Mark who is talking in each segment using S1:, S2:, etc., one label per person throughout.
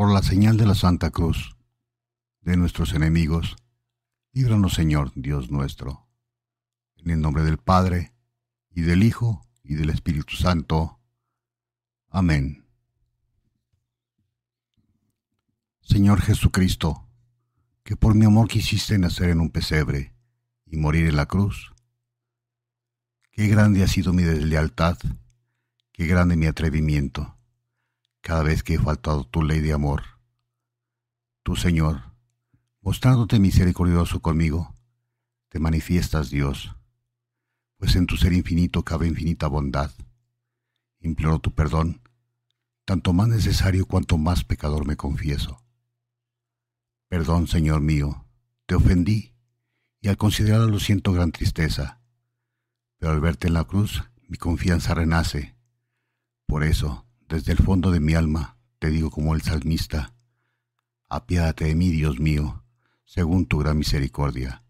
S1: por la señal de la Santa Cruz, de nuestros enemigos, líbranos Señor Dios nuestro. En el nombre del Padre, y del Hijo, y del Espíritu Santo. Amén. Señor Jesucristo, que por mi amor quisiste nacer en un pesebre y morir en la cruz, qué grande ha sido mi deslealtad, qué grande mi atrevimiento cada vez que he faltado tu ley de amor. Tú, Señor, mostrándote misericordioso conmigo, te manifiestas Dios, pues en tu ser infinito cabe infinita bondad. Imploro tu perdón, tanto más necesario cuanto más pecador me confieso. Perdón, Señor mío, te ofendí, y al considerarlo siento gran tristeza, pero al verte en la cruz mi confianza renace. Por eso, desde el fondo de mi alma te digo como el salmista, apiádate de mí, Dios mío, según tu gran misericordia.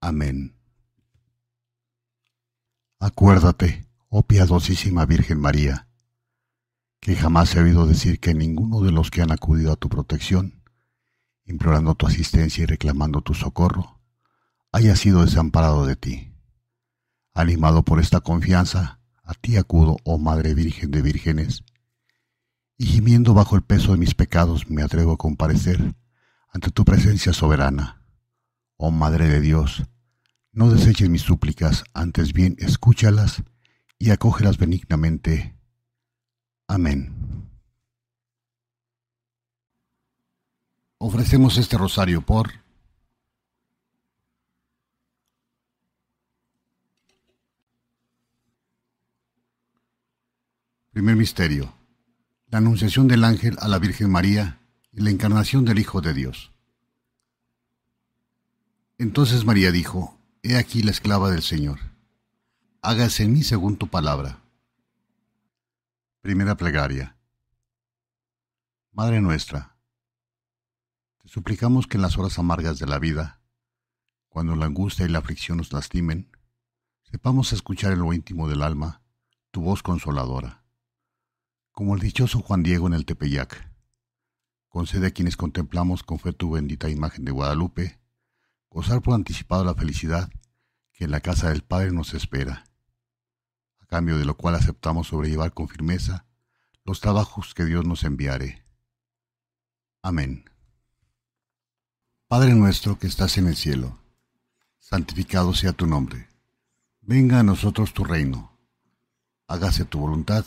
S1: Amén. Acuérdate, oh piadosísima Virgen María, que jamás he oído decir que ninguno de los que han acudido a tu protección, implorando tu asistencia y reclamando tu socorro, haya sido desamparado de ti. Animado por esta confianza, a ti acudo, oh Madre Virgen de Vírgenes. Y gimiendo bajo el peso de mis pecados me atrevo a comparecer ante tu presencia soberana. Oh Madre de Dios, no deseches mis súplicas, antes bien escúchalas y acógelas benignamente. Amén. Ofrecemos este rosario por Primer misterio. La anunciación del ángel a la Virgen María y la encarnación del Hijo de Dios. Entonces María dijo, He aquí la esclava del Señor. Hágase en mí según tu palabra. Primera plegaria. Madre nuestra, te suplicamos que en las horas amargas de la vida, cuando la angustia y la aflicción nos lastimen, sepamos escuchar en lo íntimo del alma tu voz consoladora como el dichoso Juan Diego en el Tepeyac. Concede a quienes contemplamos con fe tu bendita imagen de Guadalupe, gozar por anticipado la felicidad que en la casa del Padre nos espera, a cambio de lo cual aceptamos sobrellevar con firmeza los trabajos que Dios nos enviare. Amén. Padre nuestro que estás en el cielo, santificado sea tu nombre. Venga a nosotros tu reino. Hágase tu voluntad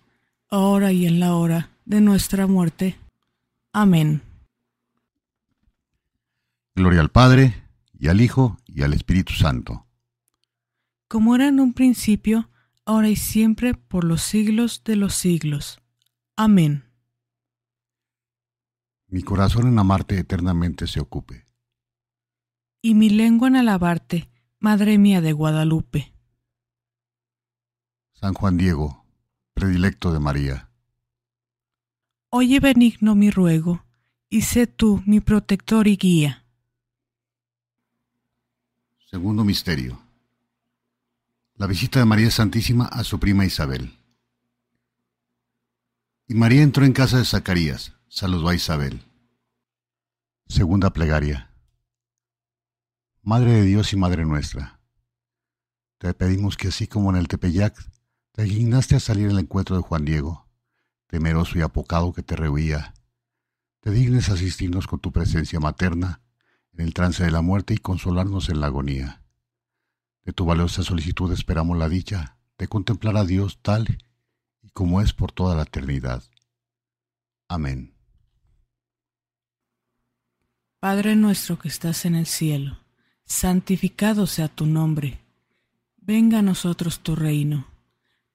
S2: ahora y en la hora de nuestra muerte. Amén.
S1: Gloria al Padre, y al Hijo, y al Espíritu Santo.
S2: Como era en un principio, ahora y siempre, por los siglos de los siglos. Amén.
S1: Mi corazón en amarte eternamente se ocupe.
S2: Y mi lengua en alabarte, Madre mía de Guadalupe.
S1: San Juan Diego, predilecto de María.
S2: Oye benigno mi ruego, y sé tú mi protector y guía.
S1: Segundo misterio. La visita de María Santísima a su prima Isabel. Y María entró en casa de Zacarías, saludó a Isabel. Segunda plegaria. Madre de Dios y Madre nuestra, te pedimos que así como en el Tepeyac te dignaste a salir al encuentro de Juan Diego, temeroso y apocado que te rehuía. Te dignes asistirnos con tu presencia materna en el trance de la muerte y consolarnos en la agonía. De tu valiosa solicitud esperamos la dicha de contemplar a Dios tal y como es por toda la eternidad. Amén.
S2: Padre nuestro que estás en el cielo, santificado sea tu nombre. Venga a nosotros tu reino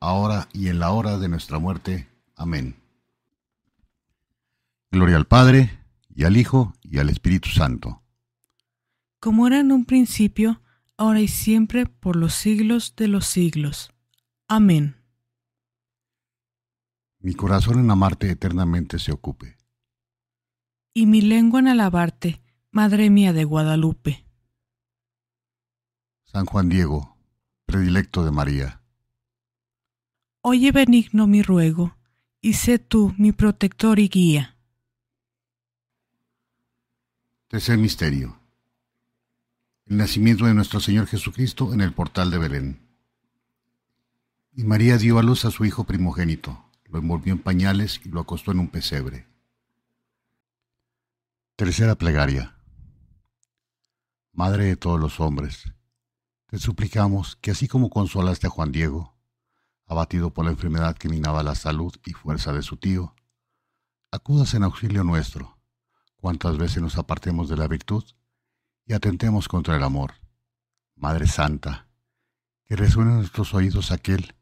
S1: ahora y en la hora de nuestra muerte. Amén. Gloria al Padre, y al Hijo, y al Espíritu Santo. Como era en
S2: un principio, ahora y siempre, por los siglos de los siglos. Amén.
S1: Mi corazón en amarte eternamente se ocupe.
S2: Y mi lengua en alabarte, Madre mía de Guadalupe.
S1: San Juan Diego, predilecto de María.
S2: Oye benigno mi ruego, y sé tú mi protector y guía.
S1: Tercer misterio. El nacimiento de nuestro Señor Jesucristo en el portal de Belén. Y María dio a luz a su hijo primogénito, lo envolvió en pañales y lo acostó en un pesebre. Tercera plegaria. Madre de todos los hombres, te suplicamos que así como consolaste a Juan Diego, abatido por la enfermedad que minaba la salud y fuerza de su tío. Acudas en auxilio nuestro, cuantas veces nos apartemos de la virtud y atentemos contra el amor. Madre Santa, que resuene en nuestros oídos aquel,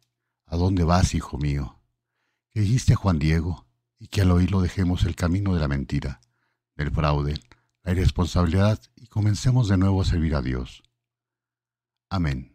S1: ¿a dónde vas, hijo mío? Que dijiste a Juan Diego, y que al oírlo dejemos el camino de la mentira, del fraude, la irresponsabilidad, y comencemos de nuevo a servir a Dios. Amén.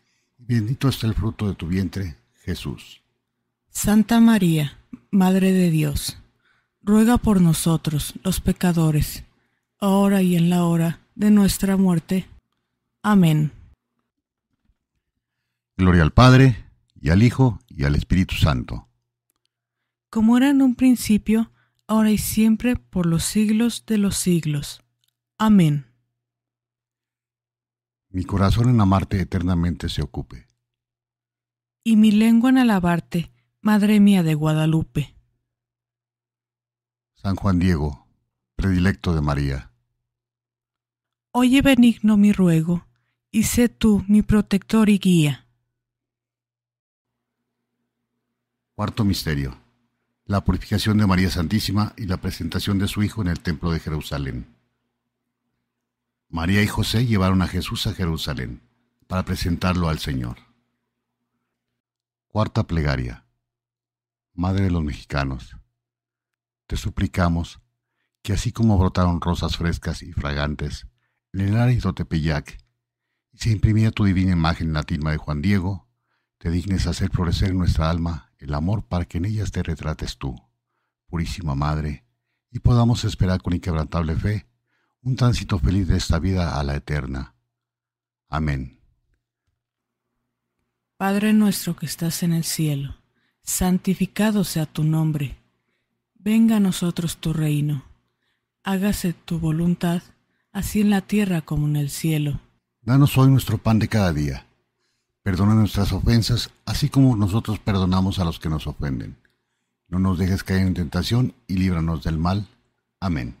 S1: bendito está el fruto de tu vientre, Jesús.
S2: Santa María, Madre de Dios, ruega por nosotros los pecadores, ahora y en la hora de nuestra muerte. Amén.
S1: Gloria al Padre, y al Hijo, y al Espíritu Santo.
S2: Como era en un principio, ahora y siempre, por los siglos de los siglos. Amén
S1: mi corazón en amarte eternamente se ocupe.
S2: Y mi lengua en alabarte, Madre mía de Guadalupe.
S1: San Juan Diego, predilecto de María.
S2: Oye benigno mi ruego, y sé tú mi protector y guía.
S1: Cuarto misterio. La purificación de María Santísima y la presentación de su Hijo en el Templo de Jerusalén. María y José llevaron a Jesús a Jerusalén para presentarlo al Señor. Cuarta plegaria. Madre de los mexicanos, te suplicamos que así como brotaron rosas frescas y fragantes en el de Tepeyac y se imprimía tu divina imagen en la tilma de Juan Diego, te dignes hacer florecer en nuestra alma el amor para que en ellas te retrates tú, purísima Madre, y podamos esperar con inquebrantable fe un tránsito feliz de esta vida a la eterna. Amén.
S2: Padre nuestro que estás en el cielo, santificado sea tu nombre. Venga a nosotros tu reino. Hágase tu voluntad, así en la tierra como en el cielo.
S1: Danos hoy nuestro pan de cada día. Perdona nuestras ofensas, así como nosotros perdonamos a los que nos ofenden. No nos dejes caer en tentación y líbranos del mal. Amén.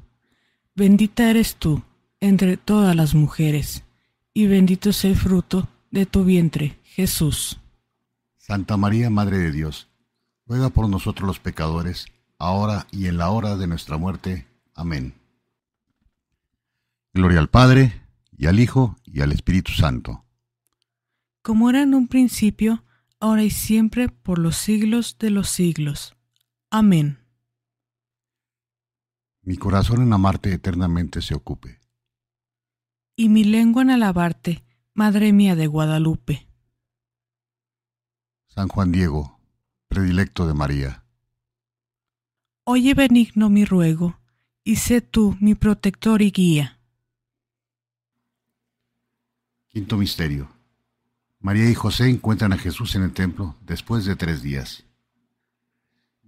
S2: Bendita eres tú entre todas las mujeres, y bendito es el fruto de tu vientre, Jesús.
S1: Santa María, Madre de Dios, ruega por nosotros los pecadores, ahora y en la hora de nuestra muerte. Amén. Gloria al Padre, y al Hijo, y al Espíritu Santo.
S2: Como era en un principio, ahora y siempre, por los siglos de los siglos. Amén
S1: mi corazón en amarte eternamente se ocupe.
S2: Y mi lengua en alabarte, Madre mía de Guadalupe.
S1: San Juan Diego, predilecto de María.
S2: Oye benigno mi ruego, y sé tú mi protector y guía.
S1: Quinto Misterio. María y José encuentran a Jesús en el templo después de tres días.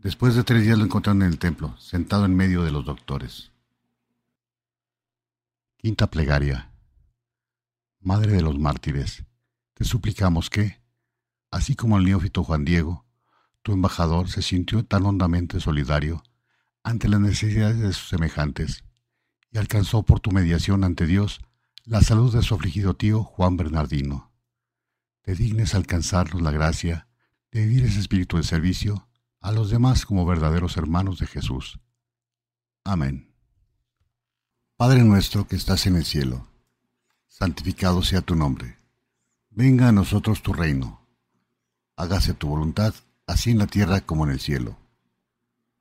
S1: Después de tres días lo encontraron en el templo, sentado en medio de los doctores. Quinta plegaria. Madre de los mártires, te suplicamos que, así como el neófito Juan Diego, tu embajador se sintió tan hondamente solidario ante las necesidades de sus semejantes y alcanzó por tu mediación ante Dios la salud de su afligido tío Juan Bernardino. Te dignes alcanzarnos la gracia de vivir ese espíritu de servicio a los demás como verdaderos hermanos de Jesús. Amén. Padre nuestro que estás en el cielo, santificado sea tu nombre. Venga a nosotros tu reino. Hágase tu voluntad, así en la tierra como en el cielo.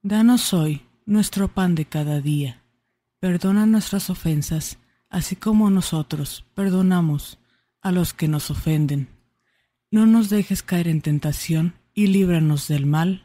S2: Danos hoy nuestro pan de cada día. Perdona nuestras ofensas, así como nosotros perdonamos a los que nos ofenden. No nos dejes caer en tentación y líbranos del mal.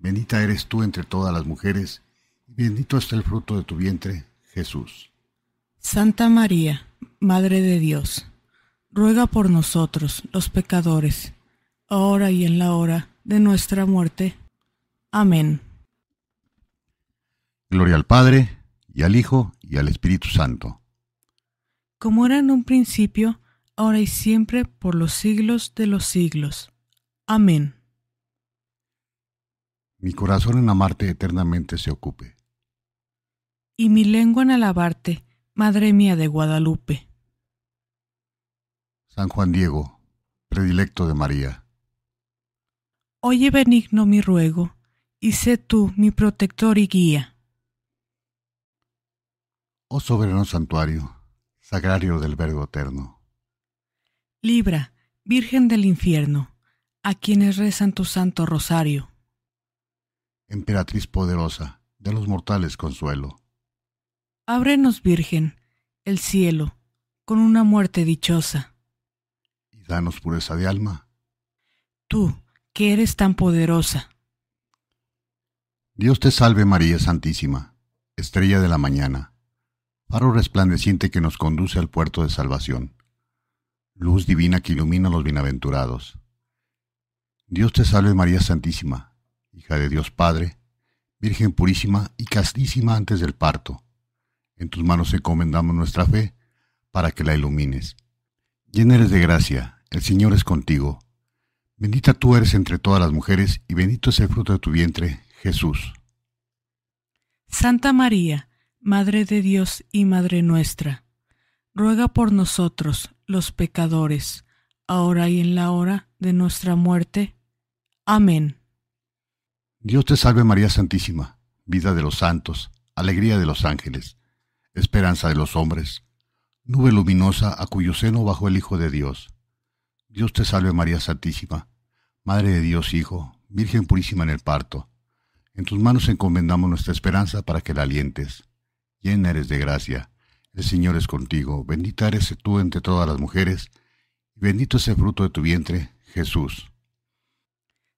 S1: Bendita eres tú entre todas las mujeres, y bendito es el fruto de tu vientre, Jesús.
S2: Santa María, Madre de Dios, ruega por nosotros, los pecadores, ahora y en la hora de nuestra muerte. Amén.
S1: Gloria al Padre, y al Hijo, y al Espíritu Santo.
S2: Como era en un principio, ahora y siempre, por los siglos de los siglos. Amén
S1: mi corazón en amarte eternamente se ocupe.
S2: Y mi lengua en alabarte, Madre mía de Guadalupe.
S1: San Juan Diego, predilecto de María.
S2: Oye benigno mi ruego, y sé tú mi protector y guía.
S1: Oh soberano santuario, sagrario del Verbo Eterno.
S2: Libra, Virgen del infierno, a quienes rezan tu santo rosario
S1: emperatriz poderosa, de los mortales consuelo.
S2: Ábrenos, Virgen, el cielo, con una muerte dichosa.
S1: Y danos pureza de alma.
S2: Tú, que eres tan poderosa.
S1: Dios te salve María Santísima, estrella de la mañana, faro resplandeciente que nos conduce al puerto de salvación, luz divina que ilumina a los bienaventurados. Dios te salve María Santísima, hija de Dios Padre, Virgen purísima y castísima antes del parto. En tus manos encomendamos nuestra fe para que la ilumines. Llena eres de gracia, el Señor es contigo. Bendita tú eres entre todas las mujeres y bendito es el fruto de tu vientre, Jesús.
S2: Santa María, Madre de Dios y Madre nuestra, ruega por nosotros los pecadores, ahora y en la hora de nuestra muerte. Amén.
S1: Dios te salve María Santísima, vida de los santos, alegría de los ángeles, esperanza de los hombres, nube luminosa a cuyo seno bajó el Hijo de Dios. Dios te salve María Santísima, Madre de Dios Hijo, Virgen purísima en el parto. En tus manos encomendamos nuestra esperanza para que la alientes. Llena eres de gracia, el Señor es contigo, bendita eres tú entre todas las mujeres, y bendito es el fruto de tu vientre, Jesús.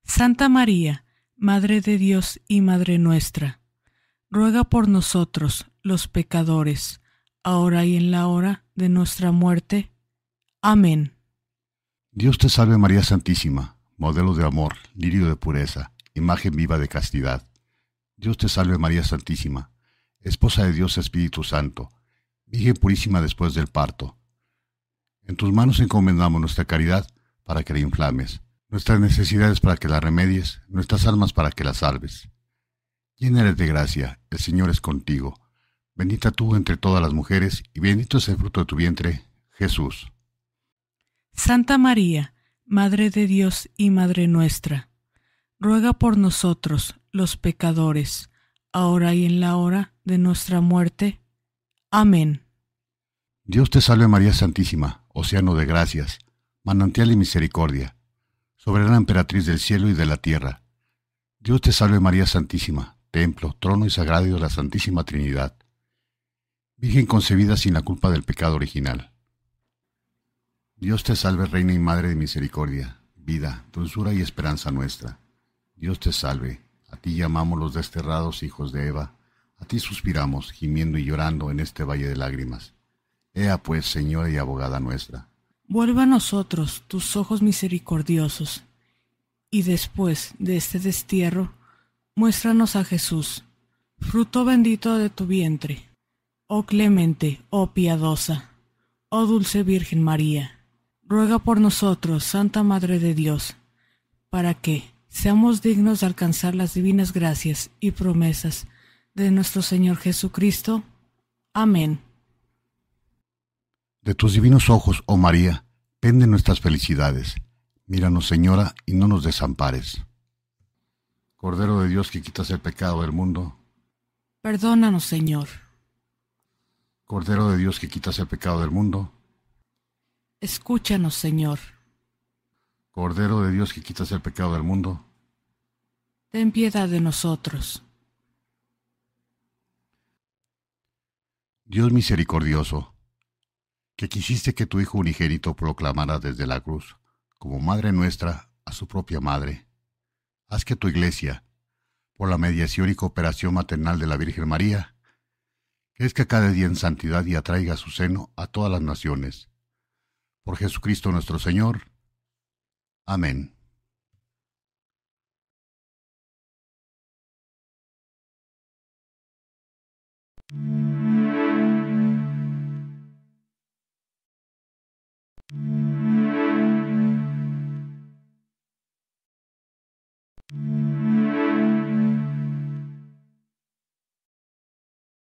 S2: Santa María, Madre de Dios y Madre nuestra, ruega por nosotros los pecadores, ahora y en la hora de nuestra muerte. Amén.
S1: Dios te salve María Santísima, modelo de amor, lirio de pureza, imagen viva de castidad. Dios te salve María Santísima, esposa de Dios Espíritu Santo, Virgen purísima después del parto. En tus manos encomendamos nuestra caridad para que la inflames nuestras necesidades para que las remedies, nuestras almas para que las salves. Llena eres de gracia, el Señor es contigo. Bendita tú entre todas las mujeres, y bendito es el fruto de tu vientre, Jesús.
S2: Santa María, Madre de Dios y Madre nuestra, ruega por nosotros, los pecadores, ahora y en la hora de nuestra muerte. Amén.
S1: Dios te salve María Santísima, océano de gracias, manantial y misericordia soberana emperatriz del cielo y de la tierra. Dios te salve María Santísima, templo, trono y Sagrado de la Santísima Trinidad. Virgen concebida sin la culpa del pecado original. Dios te salve Reina y Madre de Misericordia, vida, dulzura y esperanza nuestra. Dios te salve, a ti llamamos los desterrados hijos de Eva, a ti suspiramos, gimiendo y llorando en este valle de lágrimas. Ea pues, Señora y abogada nuestra
S2: Vuelva a nosotros tus ojos misericordiosos, y después de este destierro, muéstranos a Jesús, fruto bendito de tu vientre. Oh clemente, oh piadosa, oh dulce Virgen María, ruega por nosotros, Santa Madre de Dios, para que seamos dignos de alcanzar las divinas gracias y promesas de nuestro Señor Jesucristo. Amén.
S1: De tus divinos ojos, oh María, penden nuestras felicidades. Míranos, Señora, y no nos desampares. Cordero de Dios que quitas el pecado del mundo.
S2: Perdónanos, Señor.
S1: Cordero de Dios que quitas el pecado del mundo.
S2: Escúchanos, Señor.
S1: Cordero de Dios que quitas el pecado del mundo.
S2: Ten piedad de nosotros.
S1: Dios misericordioso que quisiste que tu Hijo unigénito proclamara desde la cruz, como Madre nuestra, a su propia Madre. Haz que tu Iglesia, por la mediación y cooperación maternal de la Virgen María, crezca cada día en santidad y atraiga a su seno a todas las naciones. Por Jesucristo nuestro Señor. Amén.